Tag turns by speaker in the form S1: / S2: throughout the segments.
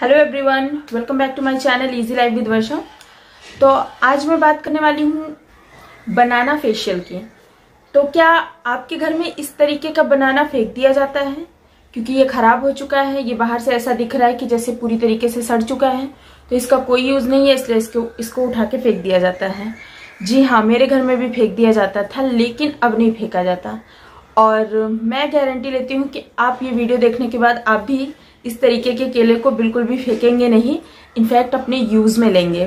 S1: hello everyone welcome back to my channel easy life with Varsha तो आज मैं बात करने वाली हूँ बनाना फेशियल की तो क्या आपके घर में इस तरीके का बनाना फेंक दिया जाता है क्योंकि ये ख़राब हो चुका है ये बाहर से ऐसा दिख रहा है कि जैसे पूरी तरीके से सड़ चुका है तो इसका कोई यूज़ नहीं है इसलिए इसको इसको उठा के फेंक दिया जाता है जी हाँ मेरे घर में भी फेंक दिया जाता था लेकिन अब नहीं फेंका जाता और मैं गारंटी लेती हूँ कि आप ये वीडियो देखने के बाद आप भी इस तरीके के केले को बिल्कुल भी फेंकेंगे नहीं इनफैक्ट अपने यूज़ में लेंगे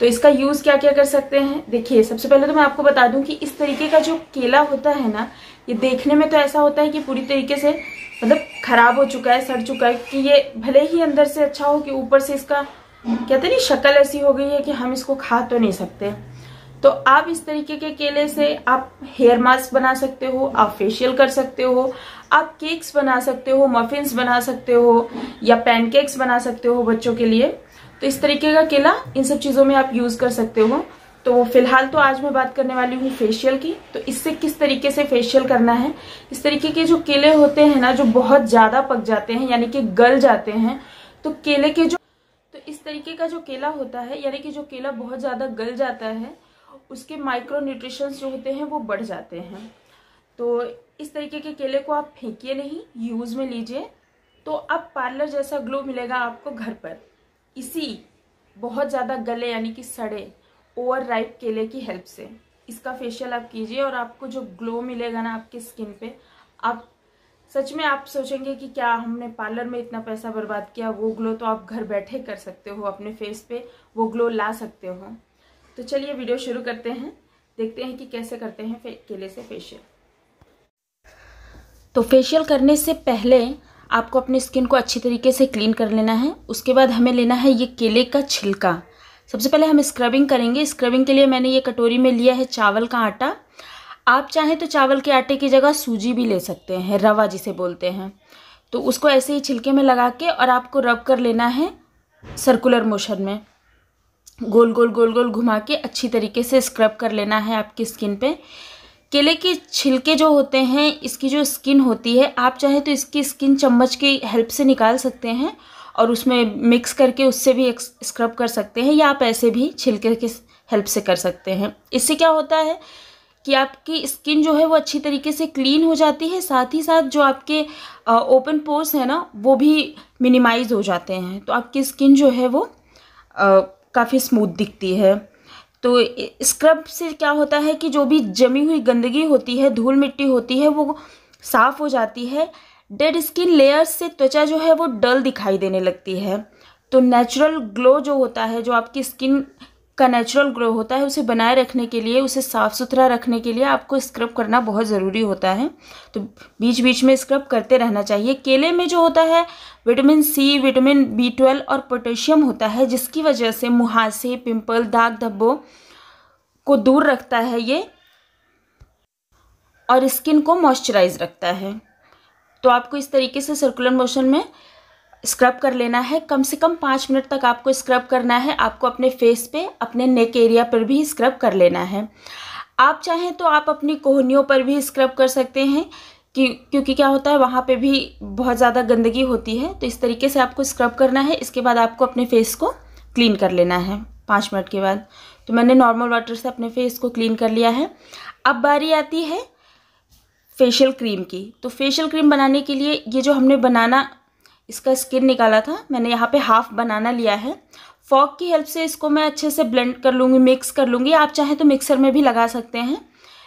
S1: तो इसका यूज़ क्या क्या कर सकते हैं देखिए सबसे पहले तो मैं आपको बता दूं कि इस तरीके का जो केला होता है ना ये देखने में तो ऐसा होता है कि पूरी तरीके से मतलब ख़राब हो चुका है सड़ चुका है कि ये भले ही अंदर से अच्छा हो कि ऊपर से इसका कहते नहीं शक्ल ऐसी हो गई है कि हम इसको खा तो नहीं सकते तो आप इस तरीके के केले से आप हेयर मास्क बना सकते हो आप फेशियल कर सकते हो आप केक्स बना सकते हो मफिन्स बना सकते हो या पैनकेक्स बना सकते हो बच्चों के लिए तो इस तरीके का केला इन सब चीज़ों में आप यूज़ कर सकते हो तो फिलहाल तो आज मैं बात करने वाली हूँ फेशियल की तो इससे किस तरीके से फेशियल करना है इस तरीके के जो केले होते हैं ना जो बहुत ज़्यादा पक जाते हैं यानी कि गल जाते हैं तो केले के जो तो इस तरीके का जो केला होता है यानी कि जो केला बहुत ज़्यादा गल जाता है उसके माइक्रो न्यूट्रिशंस जो होते हैं वो बढ़ जाते हैं तो इस तरीके के केले को आप फेंकिए नहीं यूज़ में लीजिए तो अब पार्लर जैसा ग्लो मिलेगा आपको घर पर इसी बहुत ज़्यादा गले यानी कि सड़े ओवर राइप केले की हेल्प से इसका फेशियल आप कीजिए और आपको जो ग्लो मिलेगा ना आपके स्किन पे आप सच में आप सोचेंगे कि क्या हमने पार्लर में इतना पैसा बर्बाद किया वो ग्लो तो आप घर बैठे कर सकते हो अपने फेस पे वो ग्लो ला सकते हो तो चलिए वीडियो शुरू करते हैं देखते हैं कि कैसे करते हैं केले से फेशियल तो फेशियल करने से पहले आपको अपने स्किन को अच्छी तरीके से क्लीन कर लेना है उसके बाद हमें लेना है ये केले का छिलका सबसे पहले हम स्क्रबिंग करेंगे स्क्रबिंग के लिए मैंने ये कटोरी में लिया है चावल का आटा आप चाहें तो चावल के आटे की जगह सूजी भी ले सकते हैं रवा जिसे बोलते हैं तो उसको ऐसे ही छिलके में लगा के और आपको रब कर लेना है सर्कुलर मोशन में गोल गोल गोल गोल घुमा के अच्छी तरीके से स्क्रब कर लेना है आपकी स्किन पे केले के छिलके जो होते हैं इसकी जो स्किन होती है आप चाहे तो इसकी स्किन चम्मच की हेल्प से निकाल सकते हैं और उसमें मिक्स करके उससे भी स्क्रब कर सकते हैं या आप ऐसे भी छिलके के हेल्प से कर सकते हैं इससे क्या होता है कि आपकी स्किन जो है वो अच्छी तरीके से क्लीन हो जाती है साथ ही साथ जो आपके ओपन पोर्स हैं ना वो भी मिनिमाइज हो जाते हैं तो आपकी स्किन जो है वो आ, काफ़ी स्मूथ दिखती है तो स्क्रब से क्या होता है कि जो भी जमी हुई गंदगी होती है धूल मिट्टी होती है वो साफ़ हो जाती है डेड स्किन लेयर्स से त्वचा जो है वो डल दिखाई देने लगती है तो नेचुरल ग्लो जो होता है जो आपकी स्किन का नेचुरल ग्रो होता है उसे बनाए रखने के लिए उसे साफ़ सुथरा रखने के लिए आपको स्क्रब करना बहुत ज़रूरी होता है तो बीच बीच में स्क्रब करते रहना चाहिए केले में जो होता है vitamin C vitamin B twelve और पोटेशियम होता है जिसकी वजह से मुहासे पिंपल दाग धब्बों को दूर रखता है ये और स्किन को मॉइस्चराइज रखता है तो आपको इस तरीके से सर्कुलर मोशन में स्क्रब कर लेना है कम से कम पाँच मिनट तक आपको स्क्रब करना है आपको अपने फेस पे अपने नेक एरिया पर भी स्क्रब कर लेना है आप चाहें तो आप अपनी कोहनियों पर भी स्क्रब कर सकते हैं कि क्योंकि क्या होता है वहाँ पे भी बहुत ज़्यादा गंदगी होती है तो इस तरीके से आपको स्क्रब करना है इसके बाद आपको अपने फेस को क्लीन कर लेना है पाँच मिनट के बाद तो मैंने नॉर्मल वाटर से अपने फेस को क्लीन कर लिया है अब बारी आती है फेशियल क्रीम की तो फेशियल क्रीम बनाने के लिए ये जो हमने बनाना इसका स्किन निकाला था मैंने यहाँ पे हाफ बनाना लिया है फॉक की हेल्प से इसको मैं अच्छे से ब्लेंड कर लूँगी मिक्स कर लूँगी आप चाहें तो मिक्सर में भी लगा सकते हैं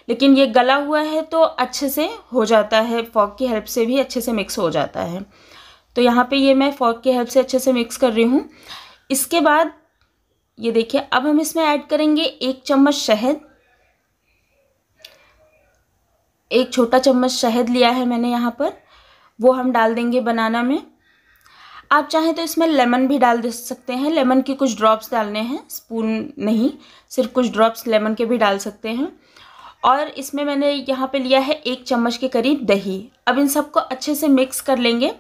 S1: लेकिन ये गला हुआ है तो अच्छे से हो जाता है फॉक की हेल्प से भी अच्छे से मिक्स हो जाता है तो यहाँ पे ये मैं फॉक की हेल्प से अच्छे से मिक्स कर रही हूँ इसके बाद ये देखिए अब हम इसमें ऐड करेंगे एक चम्मच शहद एक छोटा चम्मच शहद लिया है मैंने यहाँ पर वो हम डाल देंगे बनाना में आप चाहें तो इसमें लेमन भी डाल दे सकते हैं लेमन के कुछ ड्रॉप्स डालने हैं स्पून नहीं सिर्फ कुछ ड्रॉप्स लेमन के भी डाल सकते हैं और इसमें मैंने यहाँ पे लिया है एक चम्मच के करीब दही अब इन सबको अच्छे से मिक्स कर लेंगे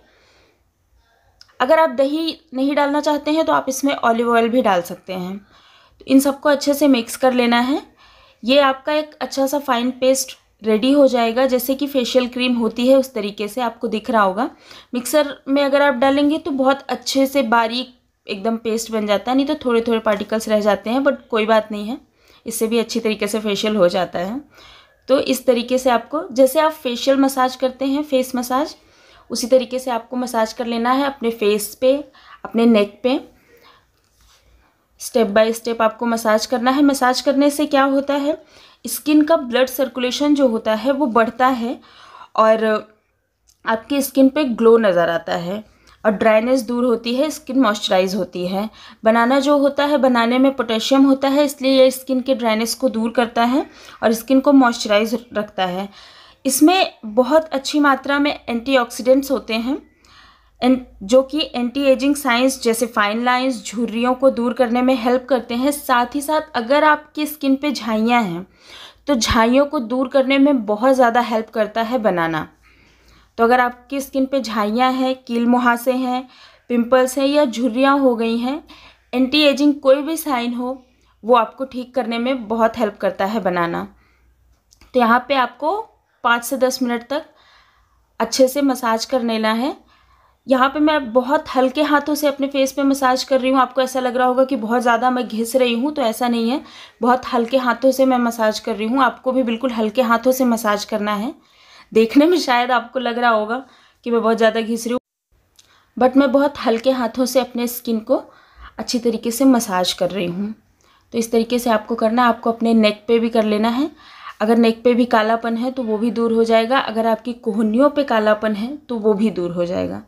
S1: अगर आप दही नहीं डालना चाहते हैं तो आप इसमें ऑलिव ऑयल भी डाल सकते हैं तो इन सबको अच्छे से मिक्स कर लेना है ये आपका एक अच्छा सा फाइन पेस्ट रेडी हो जाएगा जैसे कि फेशियल क्रीम होती है उस तरीके से आपको दिख रहा होगा मिक्सर में अगर आप डालेंगे तो बहुत अच्छे से बारीक एकदम पेस्ट बन जाता है नहीं तो थोड़े थोड़े पार्टिकल्स रह जाते हैं बट कोई बात नहीं है इससे भी अच्छी तरीके से फेशियल हो जाता है तो इस तरीके से आपको जैसे आप फेशियल मसाज करते हैं फेस मसाज उसी तरीके से आपको मसाज कर लेना है अपने फेस पे अपने नेक पे स्टेप बाय स्टेप आपको मसाज करना है मसाज करने से क्या होता है स्किन का ब्लड सर्कुलेशन जो होता है वो बढ़ता है और आपकी स्किन पे ग्लो नज़र आता है और ड्राइनेस दूर होती है स्किन मॉइस्चराइज होती है बनाना जो होता है बनाने में पोटेशियम होता है इसलिए ये स्किन के ड्राइनेस को दूर करता है और स्किन को मॉइस्चराइज रखता है इसमें बहुत अच्छी मात्रा में एंटीऑक्सीडेंट्स होते हैं जो कि एंटी एजिंग साइंस जैसे फाइन लाइंस झुर्रियों को दूर करने में हेल्प करते हैं साथ ही साथ अगर आपकी स्किन पे झाइयाँ हैं तो झाइयों को दूर करने में बहुत ज़्यादा हेल्प करता है बनाना तो अगर आपकी स्किन पे झाइयाँ हैं कील मुहासे हैं पिंपल्स हैं या झुर्रियाँ हो गई हैं एंटी एजिंग कोई भी साइन हो वो आपको ठीक करने में बहुत हेल्प करता है बनाना तो यहाँ पर आपको पाँच से दस मिनट तक अच्छे से मसाज कर लेना है यहाँ पे मैं बहुत हल्के हाथों से अपने फेस पे मसाज कर रही हूँ आपको ऐसा लग रहा होगा कि बहुत ज़्यादा मैं घिस रही हूँ तो ऐसा नहीं है बहुत हल्के हाथों से मैं मसाज कर रही हूँ आपको भी बिल्कुल हल्के हाथों से मसाज करना है देखने में शायद आपको लग रहा होगा कि मैं बहुत ज़्यादा घिस रही हूँ बट मैं बहुत हल्के हाथों से अपने स्किन को अच्छी तरीके से मसाज कर रही हूँ तो इस तरीके से आपको करना है आपको अपने नेक पे भी कर लेना है अगर नेक पे भी कालापन है तो वो भी दूर हो जाएगा अगर आपकी कोहनियों पे कालापन है तो वो भी दूर हो जाएगा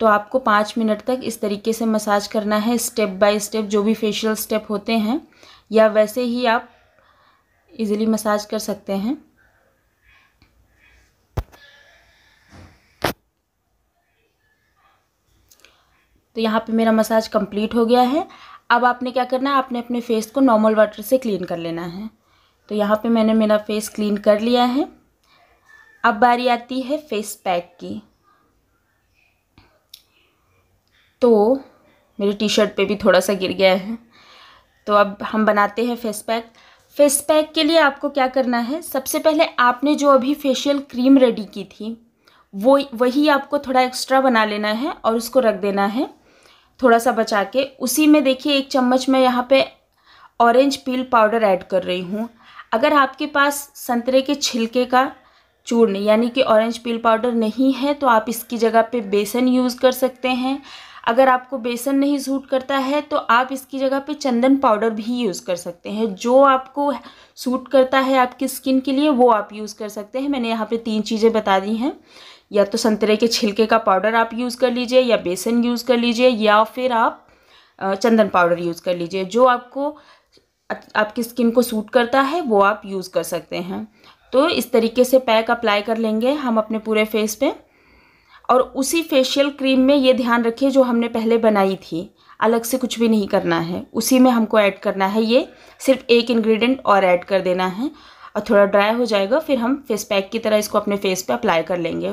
S1: तो आपको पाँच मिनट तक इस तरीके से मसाज करना है स्टेप बाय स्टेप जो भी फेशियल स्टेप होते हैं या वैसे ही आप इजीली मसाज कर सकते हैं तो यहाँ पे मेरा मसाज कंप्लीट हो गया है अब आपने क्या करना है आपने अपने फेस को नॉर्मल वाटर से क्लीन कर लेना है तो यहाँ पे मैंने मेरा फेस क्लीन कर लिया है अब बारी आती है फेस पैक की तो मेरी टी शर्ट पे भी थोड़ा सा गिर गया है तो अब हम बनाते हैं फेस पैक फेस पैक के लिए आपको क्या करना है सबसे पहले आपने जो अभी फेशियल क्रीम रेडी की थी वो वही आपको थोड़ा एक्स्ट्रा बना लेना है और उसको रख देना है थोड़ा सा बचा के उसी में देखिए एक चम्मच मैं यहाँ पे ऑरेंज पील पाउडर ऐड कर रही हूँ अगर आपके पास संतरे के छिलके का चूर्ण यानी कि ऑरेंज पील पाउडर नहीं है तो आप इसकी जगह पे बेसन यूज़ कर सकते हैं अगर आपको बेसन नहीं सूट करता है तो आप इसकी जगह पे चंदन पाउडर भी यूज़ कर सकते हैं जो आपको सूट करता है आपकी स्किन के लिए वो आप यूज़ कर सकते हैं मैंने यहाँ पे तीन चीज़ें बता दी हैं या तो संतरे के छिलके का पाउडर आप यूज़ कर लीजिए या बेसन यूज़ कर लीजिए या फिर आप चंदन पाउडर यूज़ कर लीजिए जो आपको आपकी स्किन को सूट करता है वो आप यूज़ कर सकते हैं तो इस तरीके से पैक अप्लाई कर लेंगे हम अपने पूरे फेस पर और उसी फेशियल क्रीम में ये ध्यान रखिए जो हमने पहले बनाई थी अलग से कुछ भी नहीं करना है उसी में हमको ऐड करना है ये सिर्फ एक इंग्रेडिएंट और ऐड कर देना है और थोड़ा ड्राई हो जाएगा फिर हम फेस पैक की तरह इसको अपने फेस पे अप्लाई कर लेंगे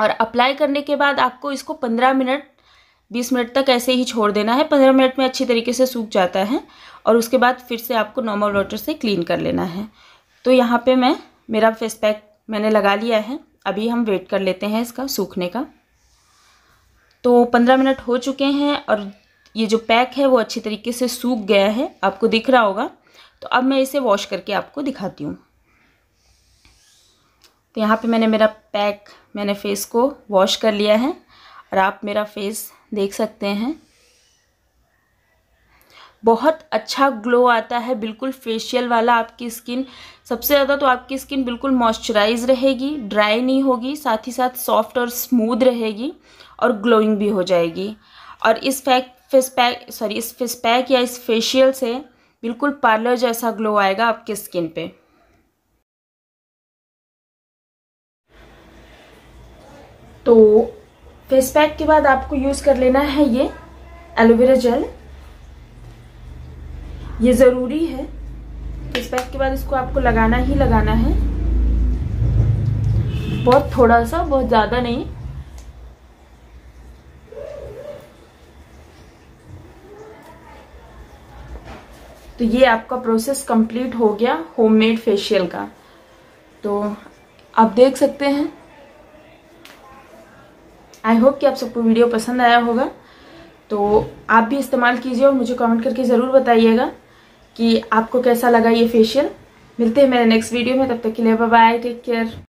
S1: और अप्लाई करने के बाद आपको इसको पंद्रह मिनट बीस मिनट तक ऐसे ही छोड़ देना है पंद्रह मिनट में अच्छी तरीके से सूख जाता है और उसके बाद फिर से आपको नॉर्मल वाटर से क्लीन कर लेना है तो यहाँ पे मैं मेरा फेस पैक मैंने लगा लिया है अभी हम वेट कर लेते हैं इसका सूखने का तो पंद्रह मिनट हो चुके हैं और ये जो पैक है वो अच्छी तरीके से सूख गया है आपको दिख रहा होगा तो अब मैं इसे वॉश करके आपको दिखाती हूँ तो यहाँ पे मैंने मेरा पैक मैंने फेस को वॉश कर लिया है और आप मेरा फेस देख सकते हैं बहुत अच्छा ग्लो आता है बिल्कुल फेशियल वाला आपकी स्किन सबसे ज़्यादा तो आपकी स्किन बिल्कुल मॉइस्चराइज रहेगी ड्राई नहीं होगी साथ ही साथ सॉफ्ट और स्मूद रहेगी और ग्लोइंग भी हो जाएगी और इस फैक फेस पैक सॉरी इस फेस पैक या इस फेशियल से बिल्कुल पार्लर जैसा ग्लो आएगा आपके स्किन पे तो फेस पैक के बाद आपको यूज़ कर लेना है ये एलोवेरा जेल ये ज़रूरी है तो इस पैक के बाद इसको आपको लगाना ही लगाना है बहुत थोड़ा सा बहुत ज़्यादा नहीं तो ये आपका प्रोसेस कंप्लीट हो गया होममेड फेशियल का तो आप देख सकते हैं आई होप कि आप सबको वीडियो पसंद आया होगा तो आप भी इस्तेमाल कीजिए और मुझे कमेंट करके ज़रूर बताइएगा कि आपको कैसा लगा ये फेशियल मिलते हैं मेरे नेक्स्ट वीडियो में तब तक के लिए बाय टेक केयर